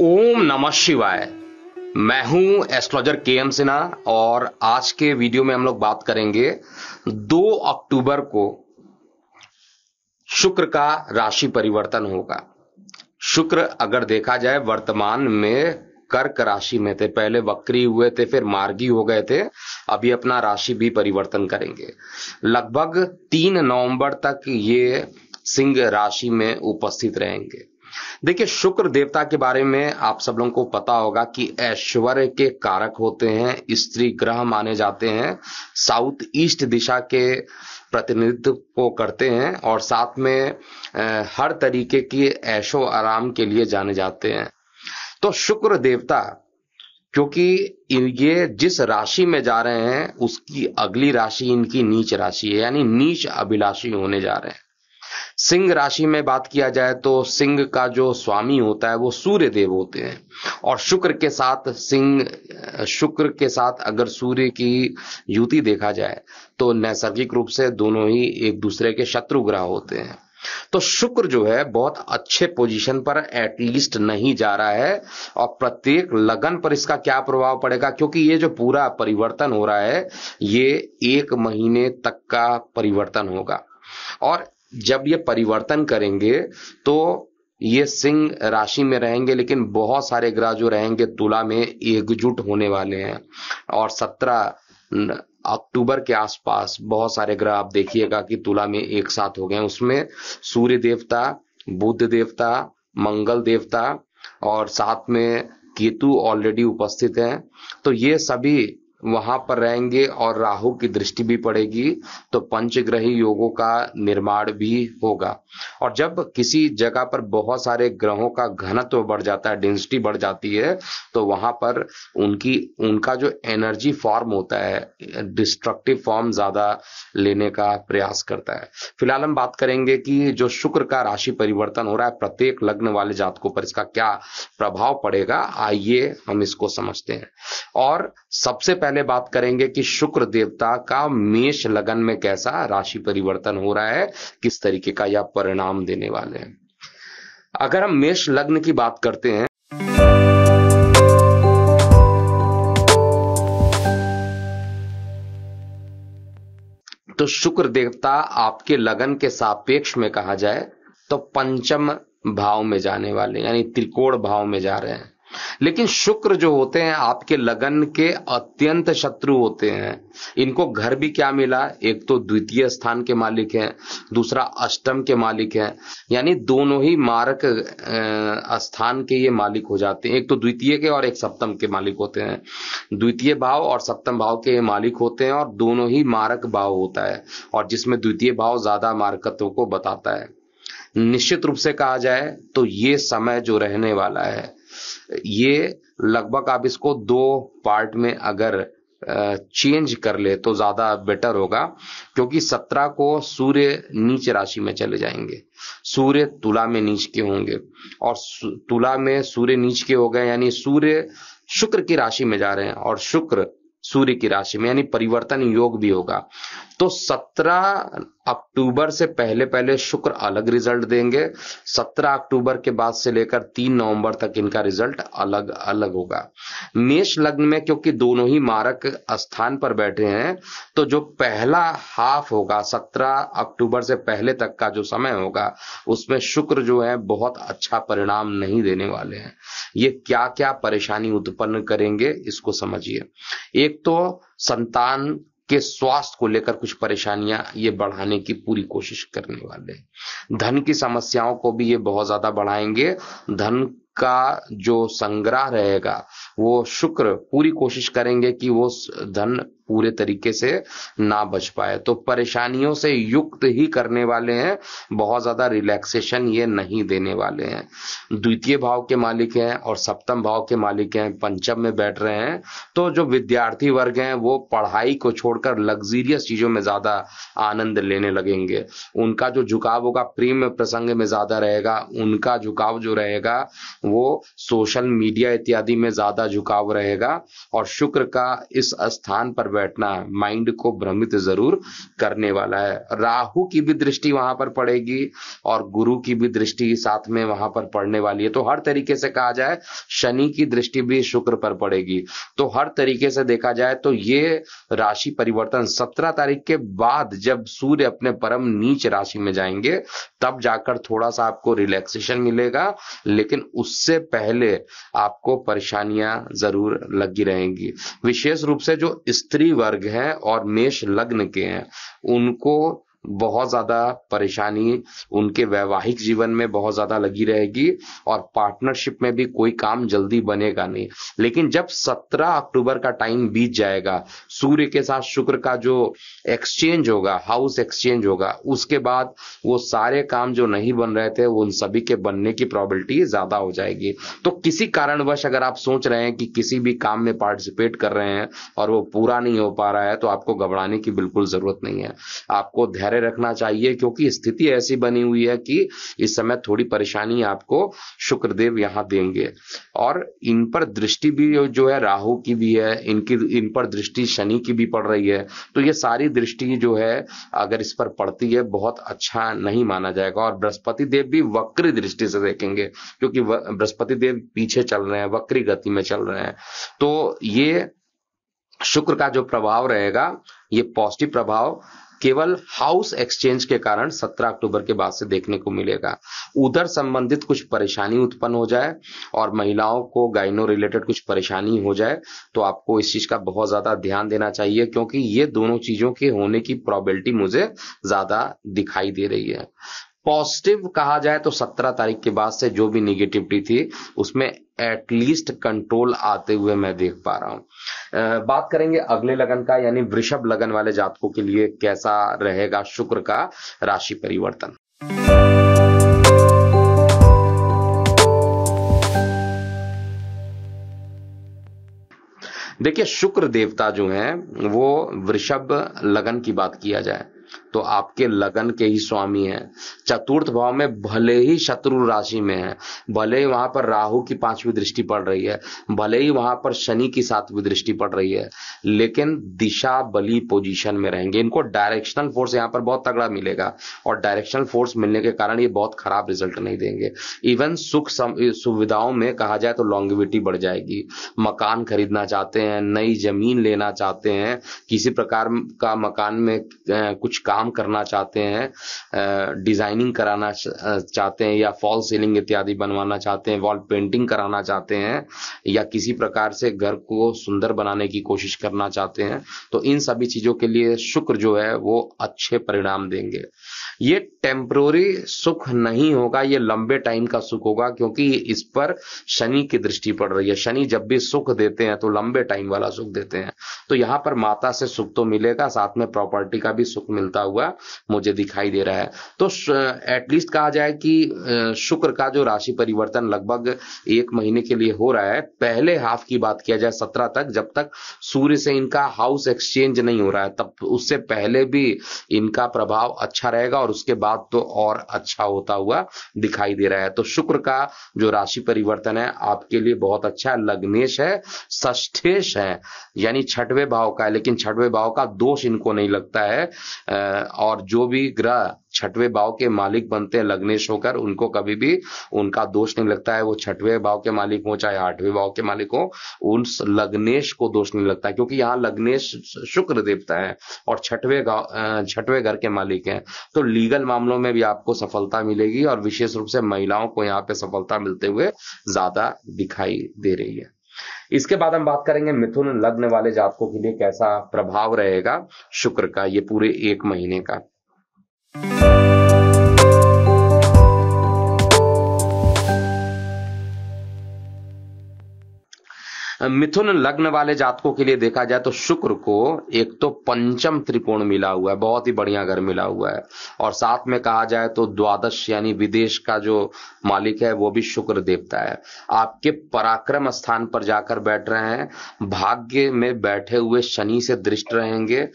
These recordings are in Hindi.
ओम शिवाय मैं हूं एस्ट्रोलॉजर के एम सिन्हा और आज के वीडियो में हम लोग बात करेंगे 2 अक्टूबर को शुक्र का राशि परिवर्तन होगा शुक्र अगर देखा जाए वर्तमान में कर्क राशि में थे पहले वक्री हुए थे फिर मार्गी हो गए थे अभी अपना राशि भी परिवर्तन करेंगे लगभग तीन नवंबर तक ये सिंह राशि में उपस्थित रहेंगे देखिए शुक्र देवता के बारे में आप सब लोगों को पता होगा कि ऐश्वर्य के कारक होते हैं स्त्री ग्रह माने जाते हैं साउथ ईस्ट दिशा के प्रतिनिधित्व को करते हैं और साथ में हर तरीके की ऐशो आराम के लिए जाने जाते हैं तो शुक्र देवता क्योंकि ये जिस राशि में जा रहे हैं उसकी अगली राशि इनकी नीच राशि है यानी नीच अभिलाषी होने जा रहे हैं सिंह राशि में बात किया जाए तो सिंह का जो स्वामी होता है वो सूर्य देव होते हैं और शुक्र के साथ सिंह शुक्र के साथ अगर सूर्य की युति देखा जाए तो नैसर्गिक रूप से दोनों ही एक दूसरे के शत्रु ग्रह होते हैं तो शुक्र जो है बहुत अच्छे पोजीशन पर एटलीस्ट नहीं जा रहा है और प्रत्येक लगन पर इसका क्या प्रभाव पड़ेगा क्योंकि ये जो पूरा परिवर्तन हो रहा है ये एक महीने तक का परिवर्तन होगा और जब ये परिवर्तन करेंगे तो ये सिंह राशि में रहेंगे लेकिन बहुत सारे ग्रह जो रहेंगे तुला में एकजुट होने वाले हैं और सत्रह अक्टूबर के आसपास बहुत सारे ग्रह आप देखिएगा कि तुला में एक साथ हो गए उसमें सूर्य देवता बुद्ध देवता मंगल देवता और साथ में केतु ऑलरेडी उपस्थित हैं तो ये सभी वहां पर रहेंगे और राहु की दृष्टि भी पड़ेगी तो पंचग्रही योगों का निर्माण भी होगा और जब किसी जगह पर बहुत सारे ग्रहों का घनत्व बढ़ जाता है डेंसिटी बढ़ जाती है तो वहां पर उनकी उनका जो एनर्जी फॉर्म होता है डिस्ट्रक्टिव फॉर्म ज्यादा लेने का प्रयास करता है फिलहाल हम बात करेंगे कि जो शुक्र का राशि परिवर्तन हो रहा है प्रत्येक लग्न वाले जातकों पर इसका क्या प्रभाव पड़ेगा आइए हम इसको समझते हैं और सबसे पहले पहले बात करेंगे कि शुक्र देवता का मेष लगन में कैसा राशि परिवर्तन हो रहा है किस तरीके का यह परिणाम देने वाले हैं अगर हम मेष लग्न की बात करते हैं तो शुक्र देवता आपके लगन के सापेक्ष में कहा जाए तो पंचम भाव में जाने वाले यानी त्रिकोण भाव में जा रहे हैं लेकिन शुक्र जो होते हैं आपके लगन के अत्यंत शत्रु होते हैं इनको घर भी क्या मिला एक तो द्वितीय स्थान के मालिक हैं दूसरा अष्टम के मालिक हैं यानी दोनों ही मारक स्थान के ये मालिक हो जाते हैं एक तो द्वितीय के और एक सप्तम के मालिक होते हैं द्वितीय भाव और सप्तम भाव के मालिक होते हैं और दोनों ही मारक भाव होता है और जिसमें द्वितीय भाव ज्यादा मारकत्व को बताता है निश्चित रूप से कहा जाए तो ये समय जो रहने वाला है ये लगभग आप इसको दो पार्ट में अगर चेंज कर ले तो ज्यादा बेटर होगा क्योंकि सत्रह को सूर्य नीच राशि में चले जाएंगे सूर्य तुला में नीच के होंगे और तुला में सूर्य नीच के हो गए यानी सूर्य शुक्र की राशि में जा रहे हैं और शुक्र सूर्य की राशि में यानी परिवर्तन योग भी होगा तो 17 अक्टूबर से पहले पहले शुक्र अलग रिजल्ट देंगे 17 अक्टूबर के बाद से लेकर 3 नवंबर तक इनका रिजल्ट अलग अलग होगा मेष लग्न में क्योंकि दोनों ही मारक स्थान पर बैठे हैं तो जो पहला हाफ होगा 17 अक्टूबर से पहले तक का जो समय होगा उसमें शुक्र जो है बहुत अच्छा परिणाम नहीं देने वाले हैं ये क्या क्या परेशानी उत्पन्न करेंगे इसको समझिए एक तो संतान के स्वास्थ्य को लेकर कुछ परेशानियां ये बढ़ाने की पूरी कोशिश करने वाले हैं धन की समस्याओं को भी ये बहुत ज्यादा बढ़ाएंगे धन का जो संग्रह रहेगा वो शुक्र पूरी कोशिश करेंगे कि वो धन पूरे तरीके से ना बच पाए तो परेशानियों से युक्त ही करने वाले हैं बहुत ज्यादा रिलैक्सेशन ये नहीं देने वाले हैं द्वितीय भाव के मालिक हैं और सप्तम भाव के मालिक हैं पंचम में बैठ रहे हैं तो जो विद्यार्थी वर्ग हैं वो पढ़ाई को छोड़कर लग्जीरियस चीजों में ज्यादा आनंद लेने लगेंगे उनका जो झुकाव होगा प्रेम प्रसंग में ज्यादा रहेगा उनका झुकाव जो रहेगा वो सोशल मीडिया इत्यादि में ज्यादा झुकाव रहेगा और शुक्र का इस स्थान पर बैठना माइंड को भ्रमित जरूर करने वाला है राहु की भी दृष्टि वहां पर पड़ेगी और गुरु की भी दृष्टि साथ में वहां पर पड़ने वाली है तो हर तरीके से कहा जाए शनि की दृष्टि भी शुक्र पर पड़ेगी तो हर तरीके से देखा जाए तो ये राशि परिवर्तन सत्रह तारीख के बाद जब सूर्य अपने परम नीच राशि में जाएंगे तब जाकर थोड़ा सा आपको रिलैक्सेशन मिलेगा लेकिन उससे पहले आपको परेशानियां जरूर लगी रहेंगी विशेष रूप से जो स्त्री वर्ग है और मेष लग्न के हैं उनको बहुत ज्यादा परेशानी उनके वैवाहिक जीवन में बहुत ज्यादा लगी रहेगी और पार्टनरशिप में भी कोई काम जल्दी बनेगा नहीं लेकिन जब 17 अक्टूबर का टाइम बीत जाएगा सूर्य के साथ शुक्र का जो एक्सचेंज होगा हाउस एक्सचेंज होगा उसके बाद वो सारे काम जो नहीं बन रहे थे उन सभी के बनने की प्रॉबिलिटी ज्यादा हो जाएगी तो किसी कारणवश अगर आप सोच रहे हैं कि किसी भी काम में पार्टिसिपेट कर रहे हैं और वो पूरा नहीं हो पा रहा है तो आपको घबराने की बिल्कुल जरूरत नहीं है आपको ध्यान धैर्य रखना चाहिए क्योंकि स्थिति ऐसी बनी हुई है कि इस समय थोड़ी परेशानी आपको शुक्रदेव यहां देंगे और इन पर दृष्टि भी जो है राहु की भी है इनकी इन पर दृष्टि शनि की भी पड़ रही है तो ये सारी दृष्टि जो है अगर इस पर पड़ती है बहुत अच्छा नहीं माना जाएगा और बृहस्पति देव भी वक्री दृष्टि से देखेंगे क्योंकि बृहस्पति देव पीछे चल रहे हैं वक्री गति में चल रहे हैं तो ये शुक्र का जो प्रभाव रहेगा ये पॉजिटिव प्रभाव केवल हाउस एक्सचेंज के कारण 17 अक्टूबर के बाद से देखने को मिलेगा उधर संबंधित कुछ परेशानी उत्पन्न हो जाए और महिलाओं को गाइनो रिलेटेड कुछ परेशानी हो जाए तो आपको इस चीज का बहुत ज्यादा ध्यान देना चाहिए क्योंकि ये दोनों चीजों के होने की प्रॉबिलिटी मुझे ज्यादा दिखाई दे रही है पॉजिटिव कहा जाए तो सत्रह तारीख के बाद से जो भी निगेटिविटी थी उसमें एटलीस्ट कंट्रोल आते हुए मैं देख पा रहा हूं बात करेंगे अगले लगन का यानी वृषभ लगन वाले जातकों के लिए कैसा रहेगा शुक्र का राशि परिवर्तन देखिए शुक्र देवता जो हैं वो वृषभ लगन की बात किया जाए तो आपके लगन के ही स्वामी हैं चतुर्थ भाव में भले ही शत्रु राशि में है भले ही वहां पर राहु की पांचवी दृष्टि पड़ रही है भले ही वहां पर शनि की सातवीं दृष्टि पड़ रही है लेकिन दिशा बली पोजीशन में रहेंगे इनको डायरेक्शनल फोर्स यहाँ पर बहुत तगड़ा मिलेगा और डायरेक्शनल फोर्स मिलने के कारण ये बहुत खराब रिजल्ट नहीं देंगे इवन सुख सुविधाओं में कहा जाए तो लॉन्गिविटी बढ़ जाएगी मकान खरीदना चाहते हैं नई जमीन लेना चाहते हैं किसी प्रकार का मकान में कुछ काम काम करना चाहते हैं डिजाइनिंग कराना चाहते हैं या फॉल सीलिंग इत्यादि बनवाना चाहते हैं वॉल पेंटिंग कराना चाहते हैं या किसी प्रकार से घर को सुंदर बनाने की कोशिश करना चाहते हैं तो इन सभी चीजों के लिए शुक्र जो है वो अच्छे परिणाम देंगे ये टेम्प्रोरी सुख नहीं होगा ये लंबे टाइम का सुख होगा क्योंकि इस पर शनि की दृष्टि पड़ रही है शनि जब भी सुख देते हैं तो लंबे टाइम वाला सुख देते हैं तो यहां पर माता से सुख तो मिलेगा साथ में प्रॉपर्टी का भी सुख मिलता हुआ मुझे दिखाई दे रहा है तो एटलीस्ट कहा जाए कि शुक्र का जो राशि परिवर्तन लगभग एक महीने के लिए हो रहा है पहले हाफ की बात किया जाए सत्रह तक जब तक सूर्य से इनका हाउस एक्सचेंज नहीं हो रहा है तब उससे पहले भी इनका प्रभाव अच्छा रहेगा और और उसके बाद तो और अच्छा होता हुआ दिखाई दे रहा है तो शुक्र का जो राशि परिवर्तन है आपके लिए बहुत अच्छा लग्नेश है ष्ठेश है यानी छठवें भाव का है लेकिन छठवें भाव का दोष इनको नहीं लगता है और जो भी ग्रह छठवें भाव के मालिक बनते हैं लग्नेश होकर उनको कभी भी उनका दोष नहीं लगता है वो छठवें भाव के मालिक हो चाहे आठवें भाव के मालिक हो उन लग्नेश को दोष नहीं लगता क्योंकि यहाँ लग्नेश शुक्र देवता है और छठवें छठवें घर के मालिक हैं तो लीगल मामलों में भी आपको सफलता मिलेगी और विशेष रूप से महिलाओं को यहाँ पे सफलता मिलते हुए ज्यादा दिखाई दे रही है इसके बाद हम बात करेंगे मिथुन लग्न वाले जातकों के लिए कैसा प्रभाव रहेगा शुक्र का ये पूरे एक महीने का मिथुन लग्न वाले जातकों के लिए देखा जाए तो शुक्र को एक तो पंचम त्रिकोण मिला हुआ है बहुत ही बढ़िया घर मिला हुआ है और साथ में कहा जाए तो द्वादश यानी विदेश का जो मालिक है वो भी शुक्र देवता है आपके पराक्रम स्थान पर जाकर बैठ रहे हैं भाग्य में बैठे हुए शनि से दृष्ट रहेंगे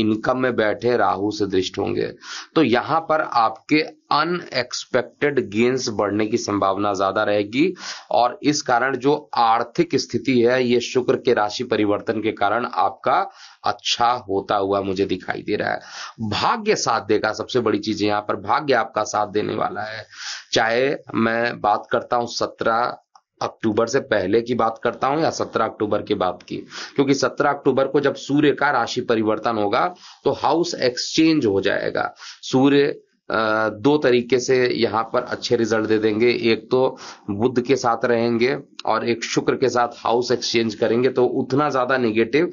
इनकम में बैठे राहु से दृष्ट होंगे तो यहां पर आपके अनएक्सपेक्टेड गेंस बढ़ने की संभावना ज्यादा रहेगी और इस कारण जो आर्थिक स्थिति है ये शुक्र के राशि परिवर्तन के कारण आपका अच्छा होता हुआ मुझे दिखाई दे रहा है भाग्य साथ देगा सबसे बड़ी चीज यहाँ पर भाग्य आपका साथ देने वाला है चाहे मैं बात करता हूं सत्रह अक्टूबर से पहले की बात करता हूं या 17 अक्टूबर की बात की क्योंकि 17 अक्टूबर को जब सूर्य का राशि परिवर्तन होगा तो हाउस एक्सचेंज हो जाएगा सूर्य दो तरीके से यहाँ पर अच्छे रिजल्ट दे देंगे एक तो बुद्ध के साथ रहेंगे और एक शुक्र के साथ हाउस एक्सचेंज करेंगे तो उतना ज्यादा नेगेटिव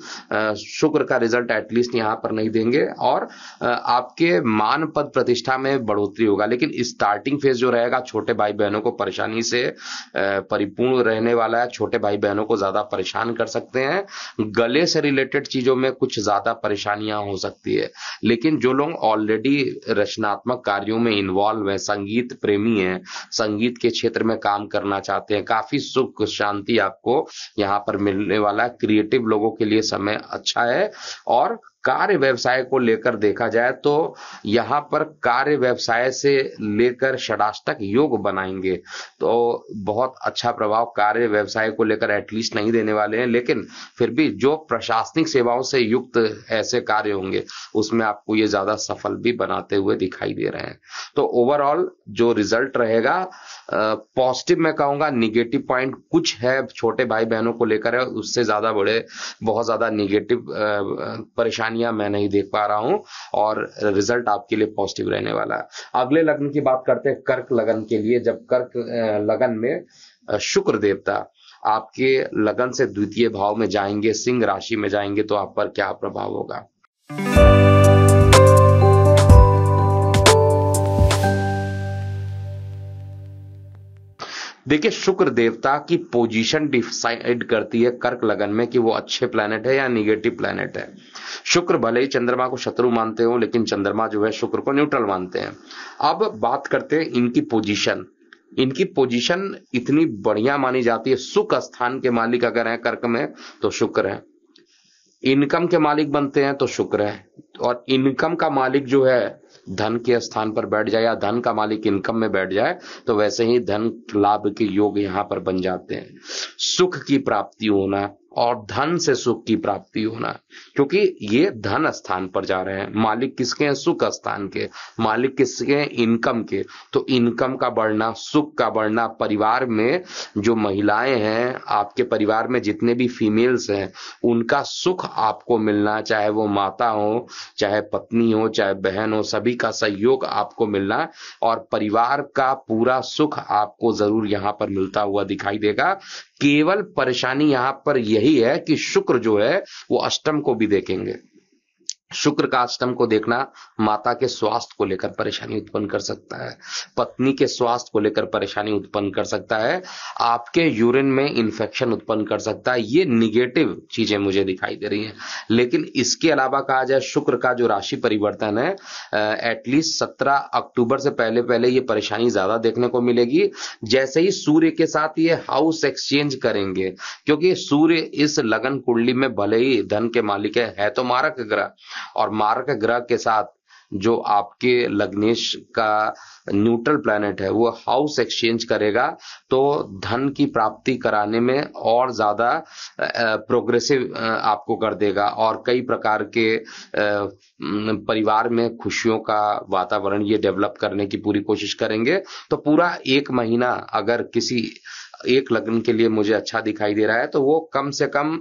शुक्र का रिजल्ट एटलीस्ट यहाँ पर नहीं देंगे और आपके मान पद प्रतिष्ठा में बढ़ोतरी होगा लेकिन स्टार्टिंग फेज जो रहेगा छोटे भाई बहनों को परेशानी से परिपूर्ण रहने वाला है छोटे भाई बहनों को ज्यादा परेशान कर सकते हैं गले से रिलेटेड चीजों में कुछ ज्यादा परेशानियां हो सकती है लेकिन जो लोग ऑलरेडी रचनात्मक कार्यों में इन्वॉल्व है संगीत प्रेमी है संगीत के क्षेत्र में काम करना चाहते हैं काफी सुख शांति आपको यहाँ पर मिलने वाला है क्रिएटिव लोगों के लिए समय अच्छा है और कार्य व्यवसाय को लेकर देखा जाए तो यहाँ पर कार्य व्यवसाय से लेकर षडाष्टक योग बनाएंगे तो बहुत अच्छा प्रभाव कार्य व्यवसाय को लेकर एटलीस्ट नहीं देने वाले हैं लेकिन फिर भी जो प्रशासनिक सेवाओं से युक्त ऐसे कार्य होंगे उसमें आपको ये ज्यादा सफल भी बनाते हुए दिखाई दे रहे हैं तो ओवरऑल जो रिजल्ट रहेगा पॉजिटिव मैं कहूंगा निगेटिव पॉइंट कुछ है छोटे भाई बहनों को लेकर है उससे ज्यादा बड़े बहुत ज्यादा निगेटिव परेशानी कहानियां मैं नहीं देख पा रहा हूं और रिजल्ट आपके लिए पॉजिटिव रहने वाला है अगले लग्न की बात करते हैं कर्क लगन के लिए जब कर्क लगन में शुक्र देवता आपके लगन से द्वितीय भाव में जाएंगे सिंह राशि में जाएंगे तो आप पर क्या प्रभाव होगा देखिए शुक्र देवता की पोजीशन डिसाइड करती है कर्क लगन में कि वो अच्छे प्लेनेट है या निगेटिव प्लेनेट है शुक्र भले ही चंद्रमा को शत्रु मानते हो लेकिन चंद्रमा जो है शुक्र को न्यूट्रल मानते हैं अब बात करते हैं इनकी पोजीशन इनकी पोजीशन इतनी बढ़िया मानी जाती है सुख स्थान के मालिक अगर हैं कर्क में तो शुक्र है इनकम के मालिक बनते हैं तो शुक्र है और इनकम का मालिक जो है धन के स्थान पर बैठ जाए या धन का मालिक इनकम में बैठ जाए तो वैसे ही धन लाभ के योग यहां पर बन जाते हैं सुख की प्राप्ति होना और धन से सुख की प्राप्ति होना क्योंकि ये धन स्थान पर जा रहे हैं मालिक किसके हैं सुख स्थान के मालिक किसके हैं इनकम के तो इनकम का बढ़ना सुख का बढ़ना परिवार में जो महिलाएं हैं आपके परिवार में जितने भी फीमेल्स हैं उनका सुख आपको मिलना चाहे वो माता हो चाहे पत्नी हो चाहे बहन हो सभी का सहयोग आपको मिलना और परिवार का पूरा सुख आपको जरूर यहां पर मिलता हुआ दिखाई देगा केवल परेशानी यहां पर यही है कि शुक्र जो है वो अष्टम को भी देखेंगे शुक्र का अष्टम को देखना माता के स्वास्थ्य को लेकर परेशानी उत्पन्न कर सकता है पत्नी के स्वास्थ्य को लेकर परेशानी उत्पन्न कर सकता है आपके यूरिन में इंफेक्शन उत्पन्न कर सकता है ये निगेटिव चीजें मुझे दिखाई दे रही हैं लेकिन इसके अलावा कहा जाए शुक्र का जो राशि परिवर्तन है एटलीस्ट सत्रह अक्टूबर से पहले पहले ये परेशानी ज्यादा देखने को मिलेगी जैसे ही सूर्य के साथ ये हाउस एक्सचेंज करेंगे क्योंकि सूर्य इस लगन कुंडली में भले ही धन के मालिक है, है तो मारक ग्रह और मार्ग ग्रह के साथ जो आपके लग्नेश का न्यूट्रल प्लेनेट है वो हाउस एक्सचेंज करेगा तो धन की प्राप्ति कराने में और ज्यादा प्रोग्रेसिव आपको कर देगा और कई प्रकार के परिवार में खुशियों का वातावरण ये डेवलप करने की पूरी कोशिश करेंगे तो पूरा एक महीना अगर किसी एक लगन के लिए मुझे अच्छा दिखाई दे रहा है तो वो कम से कम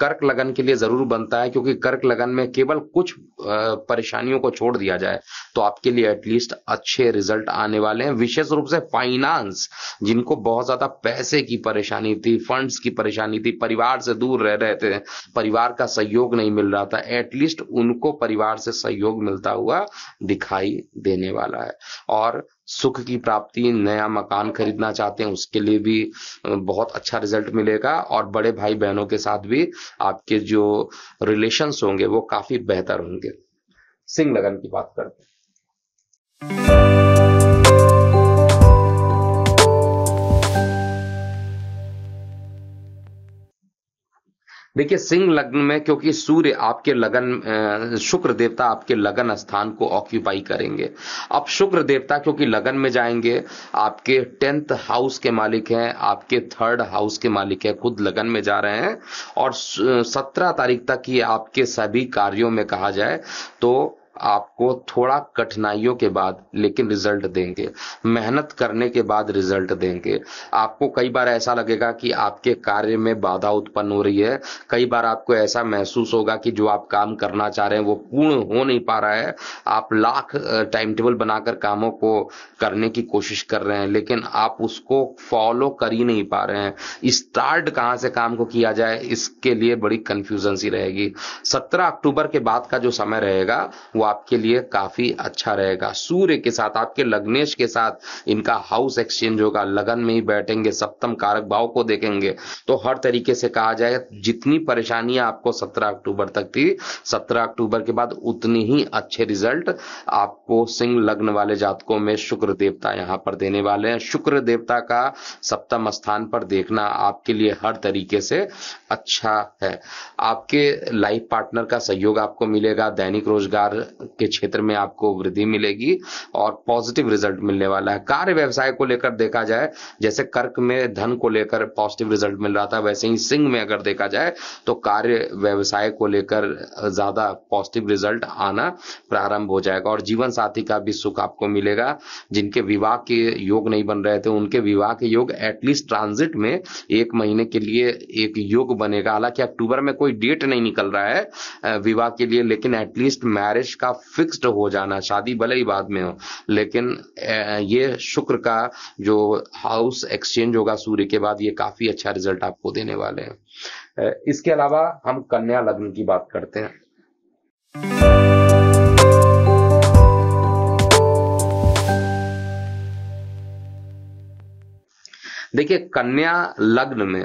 कर्क लगन के लिए जरूर बनता है क्योंकि कर्क लगन में केवल कुछ परेशानियों को छोड़ दिया जाए तो आपके लिए एटलीस्ट अच्छे रिजल्ट आने वाले हैं विशेष रूप से फाइनेंस जिनको बहुत ज्यादा पैसे की परेशानी थी फंड्स की परेशानी थी परिवार से दूर रह रहे थे परिवार का सहयोग नहीं मिल रहा था एटलीस्ट उनको परिवार से सहयोग मिलता हुआ दिखाई देने वाला है और सुख की प्राप्ति नया मकान खरीदना चाहते हैं उसके लिए भी बहुत अच्छा रिजल्ट मिलेगा और बड़े भाई बहनों के साथ भी आपके जो रिलेशन होंगे वो काफी बेहतर होंगे सिंह लगन की बात करते हैं देखिए सिंह लग्न में क्योंकि सूर्य आपके लगन शुक्र देवता आपके लगन स्थान को ऑक्यूपाई करेंगे अब शुक्र देवता क्योंकि लगन में जाएंगे आपके टेंथ हाउस के मालिक हैं आपके थर्ड हाउस के मालिक है खुद लगन में जा रहे हैं और सत्रह तारीख तक ये आपके सभी कार्यों में कहा जाए तो आपको थोड़ा कठिनाइयों के बाद लेकिन रिजल्ट देंगे मेहनत करने के बाद रिजल्ट देंगे आपको कई बार ऐसा लगेगा कि आपके कार्य में बाधा उत्पन्न हो रही है कई बार आपको ऐसा महसूस होगा कि जो आप काम करना चाह रहे हैं वो पूर्ण हो नहीं पा रहा है आप लाख टाइम टेबल बनाकर कामों को करने की कोशिश कर रहे हैं लेकिन आप उसको फॉलो कर ही नहीं पा रहे हैं स्टार्ट कहां से काम को किया जाए इसके लिए बड़ी कंफ्यूजन सी रहेगी सत्रह अक्टूबर के बाद का जो समय रहेगा वो आपके लिए काफी अच्छा रहेगा सूर्य के साथ आपके लग्नेश के साथ इनका हाउस एक्सचेंज होगा लगन में ही बैठेंगे सप्तम कारक भाव को देखेंगे तो हर तरीके से कहा जाए जितनी परेशानियां आपको सत्रह अक्टूबर तक थी सत्रह अक्टूबर के बाद उतनी ही अच्छे रिजल्ट आपको सिंह लग्न वाले जातकों में शुक्र देवता यहाँ पर देने वाले हैं शुक्र देवता का सप्तम स्थान पर देखना आपके लिए हर तरीके से अच्छा है आपके लाइफ पार्टनर का सहयोग आपको मिलेगा दैनिक रोजगार के क्षेत्र में आपको वृद्धि मिलेगी और पॉजिटिव रिजल्ट मिलने वाला है कार्य व्यवसाय को लेकर देखा जाए जैसे कर्क में धन को लेकर पॉजिटिव रिजल्ट मिल रहा था वैसे ही सिंह में अगर देखा जाए तो कार्य व्यवसाय को लेकर ज्यादा पॉजिटिव रिजल्ट आना प्रारंभ हो जाएगा और जीवन साथी का भी सुख आपको मिलेगा जिनके विवाह के योग नहीं बन रहे थे उनके विवाह के योग एटलीस्ट ट्रांजिट में एक महीने के लिए एक योग बनेगा हालांकि अक्टूबर में कोई डेट नहीं निकल रहा है विवाह के लिए लेकिन एटलीस्ट मैरिज का का फिक्स्ड हो जाना शादी भले ही बाद में हो लेकिन ये शुक्र का जो हाउस एक्सचेंज होगा सूर्य के बाद ये काफी अच्छा रिजल्ट आपको देने वाले हैं इसके अलावा हम कन्या लग्न की बात करते हैं देखिए कन्या लग्न में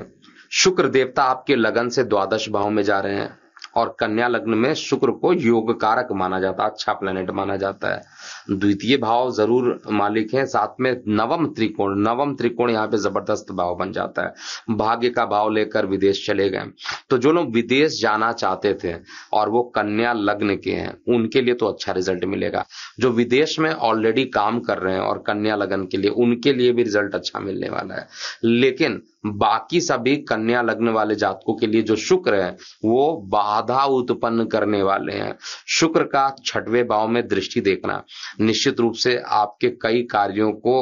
शुक्र देवता आपके लगन से द्वादश भाव में जा रहे हैं और कन्या लग्न में शुक्र को योग कारक माना जाता है अच्छा प्लेनेट माना जाता है द्वितीय भाव जरूर मालिक है साथ में नवम त्रिकोण नवम त्रिकोण यहाँ पे जबरदस्त भाव बन जाता है भाग्य का भाव लेकर विदेश चले गए तो जो लोग विदेश जाना चाहते थे और वो कन्या लग्न के हैं उनके लिए तो अच्छा रिजल्ट मिलेगा जो विदेश में ऑलरेडी काम कर रहे हैं और कन्या लगन के लिए उनके लिए भी रिजल्ट अच्छा मिलने वाला है लेकिन बाकी सभी कन्या लग्न वाले जातकों के लिए जो शुक्र है वो बाधा उत्पन्न करने वाले हैं शुक्र का छठवें भाव में दृष्टि देखना निश्चित रूप से आपके कई कार्यों को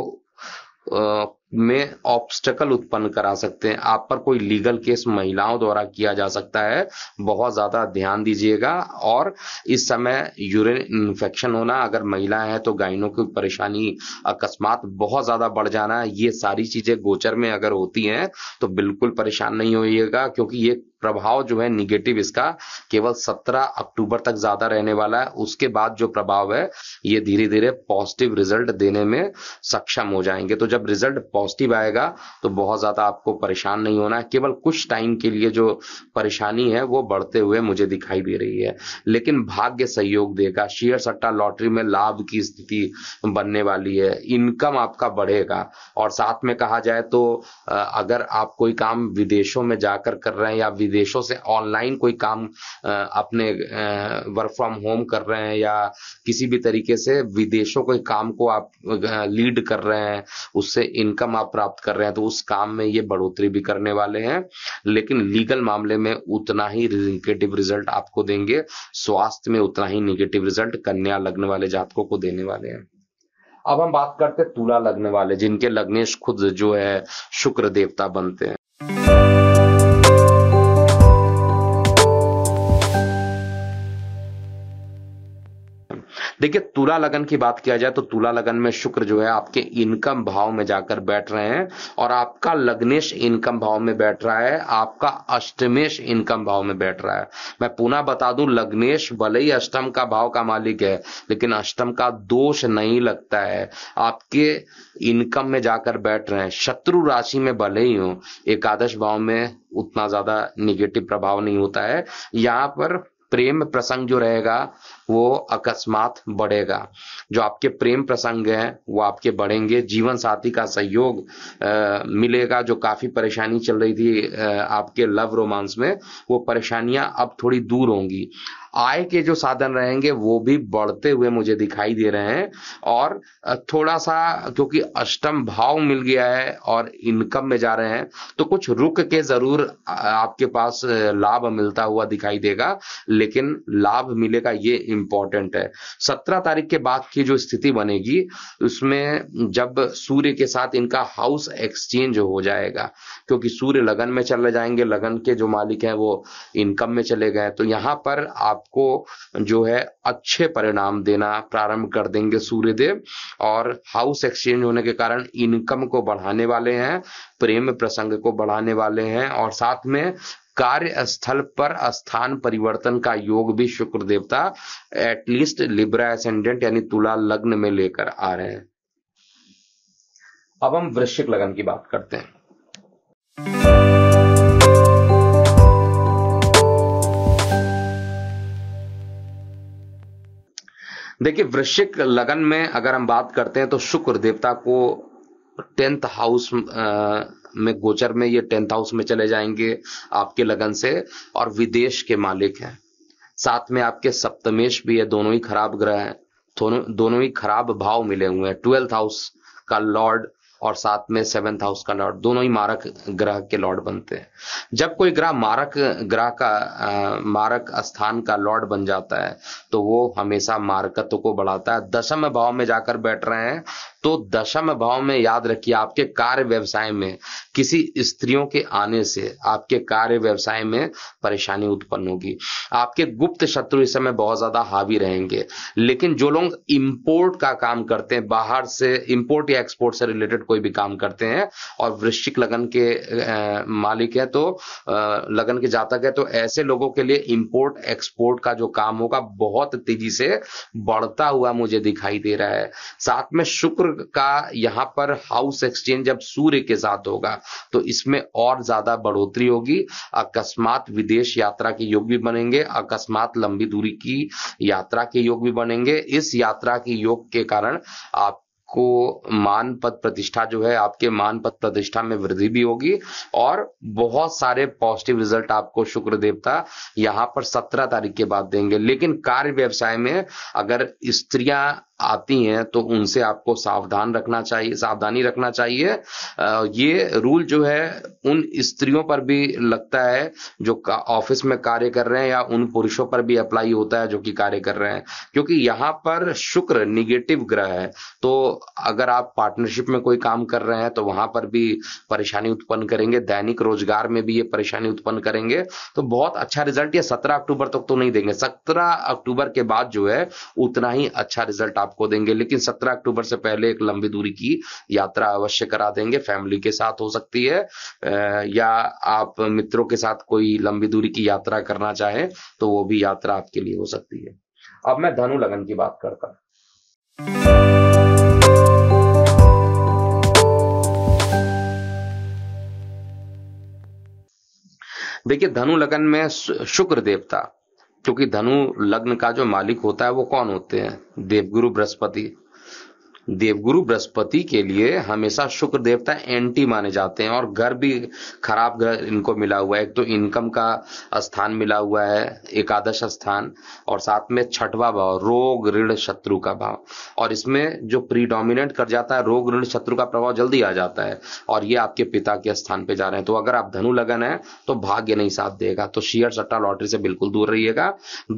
में ऑब्स्टकल उत्पन्न करा सकते हैं आप पर कोई लीगल केस महिलाओं द्वारा किया जा सकता है बहुत ज्यादा ध्यान दीजिएगा और इस समय यूरिन इन्फेक्शन होना अगर महिला है तो गायनों की परेशानी अकस्मात बहुत ज्यादा बढ़ जाना ये सारी चीजें गोचर में अगर होती हैं तो बिल्कुल परेशान नहीं होइएगा क्योंकि ये प्रभाव जो है निगेटिव इसका केवल 17 अक्टूबर तक ज्यादा रहने वाला है उसके बाद जो प्रभाव है ये धीरे धीरे पॉजिटिव रिजल्ट देने में सक्षम हो जाएंगे तो जब रिजल्ट पॉजिटिव आएगा तो बहुत ज्यादा आपको परेशान नहीं होना है केवल कुछ टाइम के लिए जो परेशानी है वो बढ़ते हुए मुझे दिखाई दे रही है लेकिन भाग्य सहयोग देगा शेयर सट्टा लॉटरी में लाभ की स्थिति बनने वाली है इनकम आपका बढ़ेगा और साथ में कहा जाए तो अगर आप कोई काम विदेशों में जाकर कर रहे हैं या विदेशों से ऑनलाइन कोई काम अपने वर्क फ्रॉम होम कर रहे हैं या किसी भी तरीके से विदेशों के काम को आप लीड कर रहे हैं उससे इनकम आप प्राप्त कर रहे हैं तो उस काम में ये बढ़ोतरी भी करने वाले हैं लेकिन लीगल मामले में उतना ही निगेटिव रिजल्ट आपको देंगे स्वास्थ्य में उतना ही निगेटिव रिजल्ट कन्या लगने वाले जातकों को देने वाले हैं अब हम बात करते हैं तुला लगने वाले जिनके लग्नेश खुद जो है शुक्र देवता बनते हैं देखिए तुला लगन की बात किया जाए तो तुला लगन में शुक्र जो है आपके इनकम भाव में जाकर बैठ रहे हैं और आपका लग्नेश इनकम भाव में बैठ रहा है आपका अष्टमेश इनकम भाव में बैठ रहा है मैं पुनः बता दूं लग्नेश भले ही अष्टम का भाव का मालिक है लेकिन अष्टम का दोष नहीं लगता है आपके इनकम में जाकर बैठ रहे हैं शत्रु राशि में भले ही हो एकादश भाव में उतना ज्यादा निगेटिव प्रभाव नहीं होता है यहां पर प्रेम प्रसंग जो रहेगा वो अकस्मात बढ़ेगा जो आपके प्रेम प्रसंग हैं वो आपके बढ़ेंगे जीवन साथी का सहयोग मिलेगा जो काफी परेशानी चल रही थी आ, आपके लव रोमांस में वो परेशानियां अब थोड़ी दूर होंगी आय के जो साधन रहेंगे वो भी बढ़ते हुए मुझे दिखाई दे रहे हैं और थोड़ा सा क्योंकि अष्टम भाव मिल गया है और इनकम में जा रहे हैं तो कुछ रुक के जरूर आपके पास लाभ मिलता हुआ दिखाई देगा लेकिन लाभ मिलेगा ये इंपॉर्टेंट है सत्रह तारीख के बाद की जो स्थिति बनेगी उसमें जब सूर्य के साथ इनका हाउस एक्सचेंज हो जाएगा क्योंकि सूर्य लगन में चले जाएंगे लगन के जो मालिक हैं वो इनकम में चले गए तो यहां पर आपको जो है अच्छे परिणाम देना प्रारंभ कर देंगे सूर्यदेव और हाउस एक्सचेंज होने के कारण इनकम को बढ़ाने वाले हैं प्रेम प्रसंग को बढ़ाने वाले हैं और साथ में कार्य स्थल पर स्थान परिवर्तन का योग भी शुक्र देवता एटलीस्ट लिब्रा एसेंडेंट यानी तुला लग्न में लेकर आ रहे हैं अब हम वृश्चिक लगन की बात करते हैं देखिए वृश्चिक लगन में अगर हम बात करते हैं तो शुक्र देवता को टेंथ हाउस में गोचर में ये टेंथ हाउस में चले जाएंगे आपके लगन से और विदेश के मालिक हैं साथ में आपके सप्तमेश भी है दोनों ही खराब ग्रह हैं दोनों ही खराब भाव मिले हुए हैं ट्वेल्थ हाउस का लॉर्ड और साथ में सेवेंथ हाउस का लॉर्ड दोनों ही मारक ग्रह के लॉर्ड बनते हैं जब कोई ग्रह मारक ग्रह का आ, मारक स्थान का लॉर्ड बन जाता है तो वो हमेशा मारकत्व को बढ़ाता है दशम भाव में जाकर बैठ रहे हैं तो दशम भाव में याद रखिए आपके कार्य व्यवसाय में किसी स्त्रियों के आने से आपके कार्य व्यवसाय में परेशानी उत्पन्न होगी आपके गुप्त शत्रु इस समय बहुत ज्यादा हावी रहेंगे लेकिन जो लोग इंपोर्ट का काम करते हैं बाहर से इंपोर्ट या एक्सपोर्ट से रिलेटेड कोई भी काम करते हैं और वृश्चिक लगन के आ, मालिक है तो आ, लगन के जातक है तो ऐसे लोगों के लिए इंपोर्ट एक्सपोर्ट का जो काम होगा बहुत तेजी से बढ़ता हुआ मुझे दिखाई दे रहा है साथ में शुक्र का यहाँ पर हाउस एक्सचेंज जब सूर्य के साथ होगा तो इसमें और ज्यादा बढ़ोतरी होगी अकस्मात विदेश यात्रा के योग भी बनेंगे अकस्मात लंबी दूरी की यात्रा के योग भी बनेंगे इस यात्रा के योग के कारण आप को मान पद प्रतिष्ठा जो है आपके मान पद प्रतिष्ठा में वृद्धि भी होगी और बहुत सारे पॉजिटिव रिजल्ट आपको शुक्र देवता यहाँ पर सत्रह तारीख के बाद देंगे लेकिन कार्य व्यवसाय में अगर स्त्रियां आती हैं तो उनसे आपको सावधान रखना चाहिए सावधानी रखना चाहिए ये रूल जो है उन स्त्रियों पर भी लगता है जो ऑफिस में कार्य कर रहे हैं या उन पुरुषों पर भी अप्लाई होता है जो कि कार्य कर रहे हैं क्योंकि यहाँ पर शुक्र निगेटिव ग्रह है तो अगर आप पार्टनरशिप में कोई काम कर रहे हैं तो वहां पर भी परेशानी उत्पन्न करेंगे दैनिक रोजगार में भी ये परेशानी उत्पन्न करेंगे तो बहुत अच्छा रिजल्ट या सत्रह अक्टूबर तक तो नहीं देंगे सत्रह अक्टूबर के बाद जो है उतना ही अच्छा रिजल्ट आपको देंगे लेकिन सत्रह अक्टूबर से पहले एक लंबी दूरी की यात्रा अवश्य करा देंगे फैमिली के साथ हो सकती है या आप मित्रों के साथ कोई लंबी दूरी की यात्रा करना चाहे तो वो भी यात्रा आपके लिए हो सकती है अब मैं धनु लगन की बात करता हूं देखिए धनु लगन में शुक्र देवता क्योंकि धनु लग्न का जो मालिक होता है वो कौन होते हैं देवगुरु बृहस्पति देवगुरु बृहस्पति के लिए हमेशा शुक्र देवता एंटी माने जाते हैं और घर भी खराब घर इनको मिला हुआ है एक तो इनकम का स्थान मिला हुआ है एकादश स्थान और साथ में छठवा भाव रोग ऋण शत्रु का भाव और इसमें जो प्रीडोमिनेंट कर जाता है रोग ऋण शत्रु का प्रभाव जल्दी आ जाता है और ये आपके पिता के स्थान पे जा रहे हैं तो अगर आप धनु लगन है तो भाग्य नहीं साथ देगा तो शेयर सट्टा लॉटरी से बिल्कुल दूर रहिएगा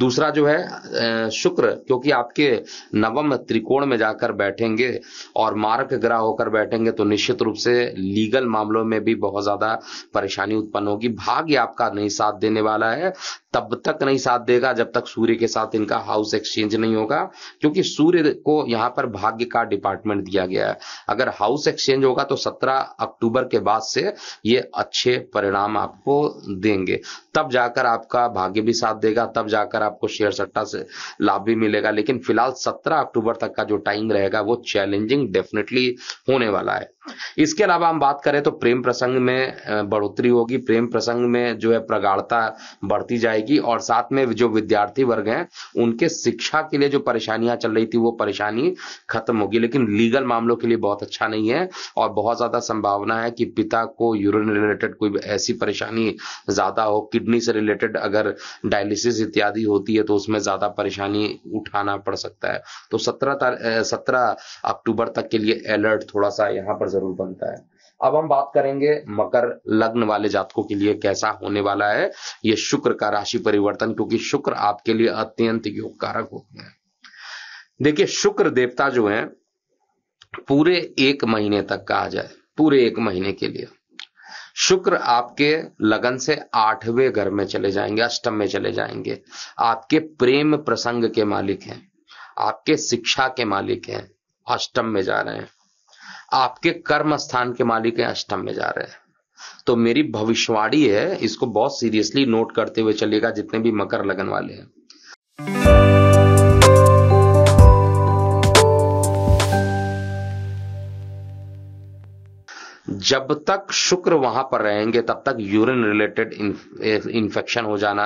दूसरा जो है शुक्र क्योंकि आपके नवम त्रिकोण में जाकर बैठेंगे होंगे और मार्क ग्रह होकर बैठेंगे तो निश्चित रूप से लीगल मामलों में भी बहुत ज्यादा परेशानी उत्पन्न होगी भाग्य आपका नहीं साथ देने वाला है तब तक नहीं साथ देगा जब तक सूर्य के साथ इनका हाउस एक्सचेंज नहीं होगा क्योंकि सूर्य को यहां पर भाग्य का डिपार्टमेंट दिया गया है अगर हाउस एक्सचेंज होगा तो 17 अक्टूबर के बाद से ये अच्छे परिणाम आपको देंगे तब जाकर आपका भाग्य भी साथ देगा तब जाकर आपको शेयर सट्टा से लाभ भी मिलेगा लेकिन फिलहाल सत्रह अक्टूबर तक का जो टाइम रहेगा वो चैलेंजिंग डेफिनेटली होने वाला है इसके अलावा हम बात करें तो प्रेम प्रसंग में बढ़ोतरी होगी प्रेम प्रसंग में जो है प्रगाढ़ता बढ़ती जाएगी और साथ में जो विद्यार्थी वर्ग हैं उनके शिक्षा के लिए जो परेशानियां चल रही थी वो परेशानी खत्म होगी लेकिन लीगल मामलों के लिए बहुत अच्छा नहीं है और बहुत ज्यादा संभावना है कि पिता को यूरिन रिलेटेड कोई ऐसी परेशानी ज्यादा हो किडनी से रिलेटेड अगर डायलिसिस इत्यादि होती है तो उसमें ज्यादा परेशानी उठाना पड़ सकता है तो सत्रह सत्रह अक्टूबर तक के लिए अलर्ट थोड़ा सा यहाँ पर जरूर बनता है अब हम बात करेंगे मकर लग्न वाले जातकों के लिए कैसा होने वाला है ये शुक्र का राशि परिवर्तन क्योंकि शुक्र आपके लिए अत्यंत योग कारक होते हैं देखिए शुक्र देवता जो है पूरे एक महीने तक कहा जाए पूरे एक महीने के लिए शुक्र आपके लगन से आठवें घर में चले जाएंगे अष्टम में चले जाएंगे आपके प्रेम प्रसंग के मालिक हैं आपके शिक्षा के मालिक हैं अष्टम में जा रहे हैं आपके कर्म स्थान के मालिक है अष्टम में जा रहे हैं तो मेरी भविष्यवाणी है इसको बहुत सीरियसली नोट करते हुए चलेगा जितने भी मकर लगन वाले हैं जब तक शुक्र वहां पर रहेंगे तब तक यूरिन रिलेटेड इंफेक्शन हो जाना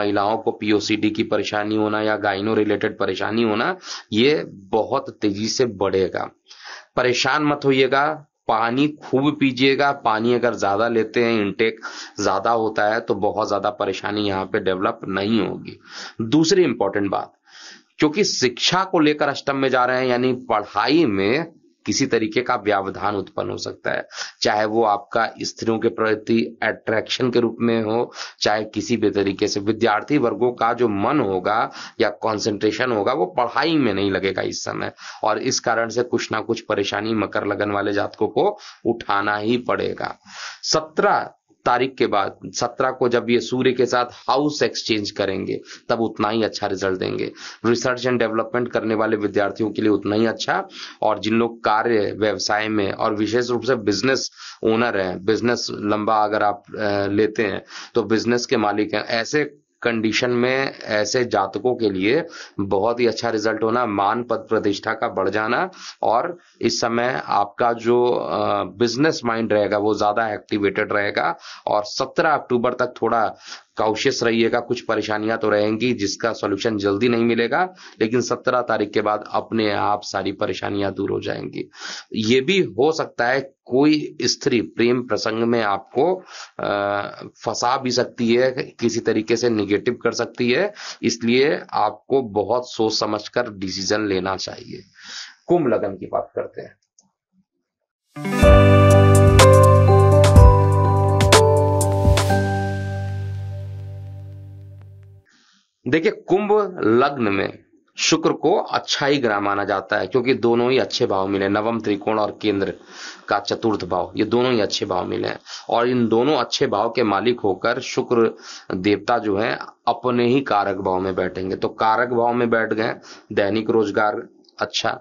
महिलाओं को पीओसीडी की परेशानी होना या गाइनो रिलेटेड परेशानी होना ये बहुत तेजी से बढ़ेगा परेशान मत होइएगा पानी खूब पीजिएगा पानी अगर ज्यादा लेते हैं इनटेक ज्यादा होता है तो बहुत ज्यादा परेशानी यहाँ पे डेवलप नहीं होगी दूसरी इंपॉर्टेंट बात क्योंकि शिक्षा को लेकर अष्टम में जा रहे हैं यानी पढ़ाई में किसी तरीके का व्यावधान उत्पन्न हो सकता है चाहे वो आपका स्त्रियों के प्रति अट्रैक्शन के रूप में हो चाहे किसी भी तरीके से विद्यार्थी वर्गों का जो मन होगा या कंसंट्रेशन होगा वो पढ़ाई में नहीं लगेगा इस समय और इस कारण से कुछ ना कुछ परेशानी मकर लगन वाले जातकों को उठाना ही पड़ेगा सत्रह तारीख के बाद सत्रह को जब ये सूर्य के साथ हाउस एक्सचेंज करेंगे तब उतना ही अच्छा रिजल्ट देंगे रिसर्च एंड डेवलपमेंट करने वाले विद्यार्थियों के लिए उतना ही अच्छा और जिन लोग कार्य व्यवसाय में और विशेष रूप से बिजनेस ओनर हैं बिजनेस लंबा अगर आप लेते हैं तो बिजनेस के मालिक हैं ऐसे कंडीशन में ऐसे जातकों के लिए बहुत ही अच्छा रिजल्ट होना मान पद प्रतिष्ठा का बढ़ जाना और इस समय आपका जो बिजनेस माइंड रहेगा वो ज्यादा एक्टिवेटेड रहेगा और 17 अक्टूबर तक थोड़ा काउशियस रहिएगा कुछ परेशानियां तो रहेंगी जिसका सॉल्यूशन जल्दी नहीं मिलेगा लेकिन सत्रह तारीख के बाद अपने आप सारी परेशानियां दूर हो जाएंगी ये भी हो सकता है कोई स्त्री प्रेम प्रसंग में आपको फंसा भी सकती है किसी तरीके से निगेटिव कर सकती है इसलिए आपको बहुत सोच समझ डिसीजन लेना चाहिए कुंभ लगन की बात करते हैं देखिए कुंभ लग्न में शुक्र को अच्छा ही ग्रह माना जाता है क्योंकि दोनों ही अच्छे भाव मिले नवम त्रिकोण और केंद्र का चतुर्थ भाव ये दोनों ही अच्छे भाव मिले हैं और इन दोनों अच्छे भाव के मालिक होकर शुक्र देवता जो है अपने ही कारक भाव में बैठेंगे तो कारक भाव में बैठ गए दैनिक रोजगार अच्छा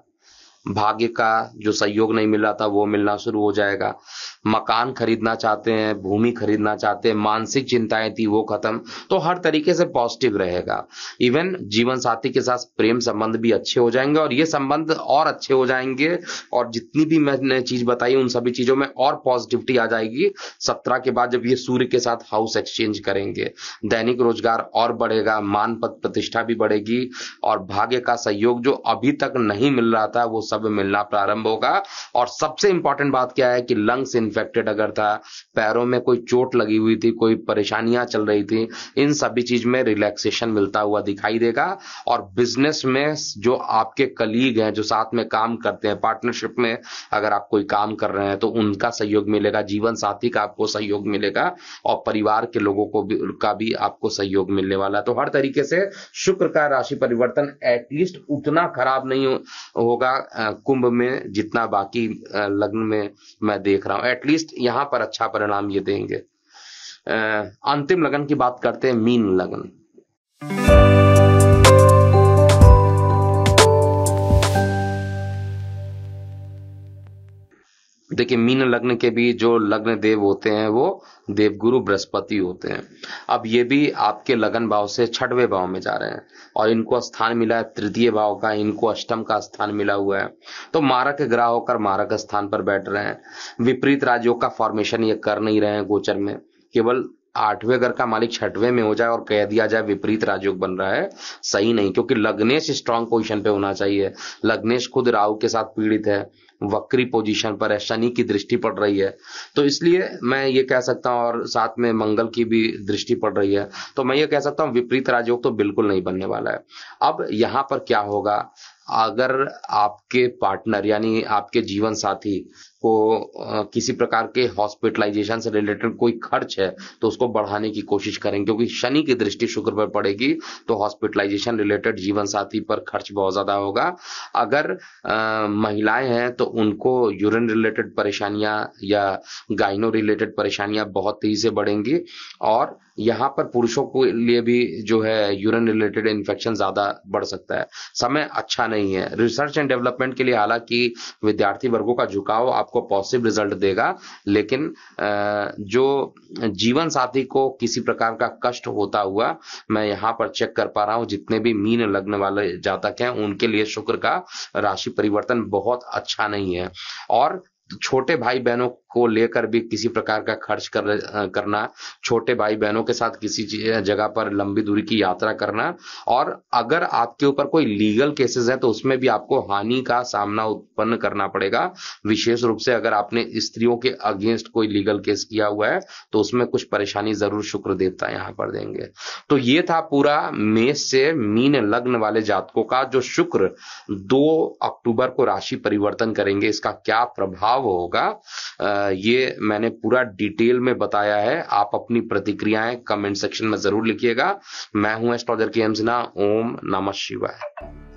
भाग्य का जो सहयोग नहीं मिल रहा था वो मिलना शुरू हो जाएगा मकान खरीदना चाहते हैं भूमि खरीदना चाहते हैं मानसिक चिंताएं थी वो खत्म तो हर तरीके से पॉजिटिव रहेगा इवन जीवन साथी के साथ प्रेम संबंध भी अच्छे हो जाएंगे और ये संबंध और अच्छे हो जाएंगे और जितनी भी मैंने चीज बताई उन सभी चीजों में और पॉजिटिविटी आ जाएगी सत्रह के बाद जब ये सूर्य के साथ हाउस एक्सचेंज करेंगे दैनिक रोजगार और बढ़ेगा मान प्रतिष्ठा भी बढ़ेगी और भाग्य का सहयोग जो अभी तक नहीं मिल रहा था वो सब मिलना प्रारंभ होगा और सबसे इंपॉर्टेंट बात क्या है कि लंग्स इंफेक्टेड अगर था पैरों में कोई चोट लगी हुई थी कोई परेशानियां चल रही थी इन सभी चीज में रिलैक्सेशन मिलता हुआ दिखाई देगा और बिजनेस में जो आपके कलीग हैं जो साथ में काम करते हैं पार्टनरशिप में अगर आप कोई काम कर रहे हैं तो उनका सहयोग मिलेगा जीवन साथी का आपको सहयोग मिलेगा और परिवार के लोगों को भी का भी आपको सहयोग मिलने वाला तो हर तरीके से शुक्र का राशि परिवर्तन एटलीस्ट उतना खराब नहीं होगा हो कुंभ में जितना बाकी लग्न में मैं देख रहा हूं एटलीस्ट यहां पर अच्छा परिणाम ये देंगे अंतिम लगन की बात करते हैं मीन लगन देखिए मीन लग्न के भी जो लग्न देव होते हैं वो देवगुरु बृहस्पति होते हैं अब ये भी आपके लगन भाव से छठवे भाव में जा रहे हैं और इनको स्थान मिला है तृतीय भाव का इनको अष्टम का स्थान मिला हुआ है तो मारक ग्रह होकर मारक स्थान पर बैठ रहे हैं विपरीत राजयोग का फॉर्मेशन ये कर नहीं रहे हैं गोचर में केवल आठवें घर का मालिक छठवें में हो जाए और कह दिया जाए विपरीत राजयोग बन रहा है सही नहीं क्योंकि लग्नेश स्ट्रांग पोजिशन पे होना चाहिए लग्नेश खुद राहु के साथ पीड़ित है वक्री पोजीशन पर है शनि की दृष्टि पड़ रही है तो इसलिए मैं ये कह सकता हूं और साथ में मंगल की भी दृष्टि पड़ रही है तो मैं ये कह सकता हूं विपरीत राजयोग तो बिल्कुल नहीं बनने वाला है अब यहां पर क्या होगा अगर आपके पार्टनर यानी आपके जीवन साथी को किसी प्रकार के हॉस्पिटलाइजेशन से रिलेटेड कोई खर्च है तो उसको बढ़ाने की कोशिश करें क्योंकि शनि की दृष्टि शुक्र पर पड़ेगी तो हॉस्पिटलाइजेशन रिलेटेड जीवन साथी पर खर्च बहुत ज्यादा होगा अगर महिलाएं हैं तो उनको यूरिन रिलेटेड परेशानियां या गाइनो रिलेटेड परेशानियां बहुत तेजी से बढ़ेंगी और यहाँ पर पुरुषों के लिए भी जो है यूरिन रिलेटेड इन्फेक्शन ज्यादा बढ़ सकता है समय अच्छा नहीं है रिसर्च एंड डेवलपमेंट के लिए हालांकि विद्यार्थी वर्गों का झुकाव आप आपको पॉजिटिव रिजल्ट देगा लेकिन जो जीवन साथी को किसी प्रकार का कष्ट होता हुआ मैं यहाँ पर चेक कर पा रहा हूँ जितने भी मीन लग्न वाले जातक हैं उनके लिए शुक्र का राशि परिवर्तन बहुत अच्छा नहीं है और छोटे भाई बहनों को लेकर भी किसी प्रकार का खर्च कर करना छोटे भाई बहनों के साथ किसी जगह पर लंबी दूरी की यात्रा करना और अगर आपके ऊपर कोई लीगल केसेस है तो उसमें भी आपको हानि का सामना उत्पन्न करना पड़ेगा विशेष रूप से अगर आपने स्त्रियों के अगेंस्ट कोई लीगल केस किया हुआ है तो उसमें कुछ परेशानी जरूर शुक्र देवता यहां पर देंगे तो ये था पूरा मेष से मीन लग्न वाले जातकों का जो शुक्र दो अक्टूबर को राशि परिवर्तन करेंगे इसका क्या प्रभाव होगा ये मैंने पूरा डिटेल में बताया है आप अपनी प्रतिक्रियाएं कमेंट सेक्शन में जरूर लिखिएगा मैं हूं एस्ट्रोलॉजर के एम सिन्हा ओम नमः शिवाय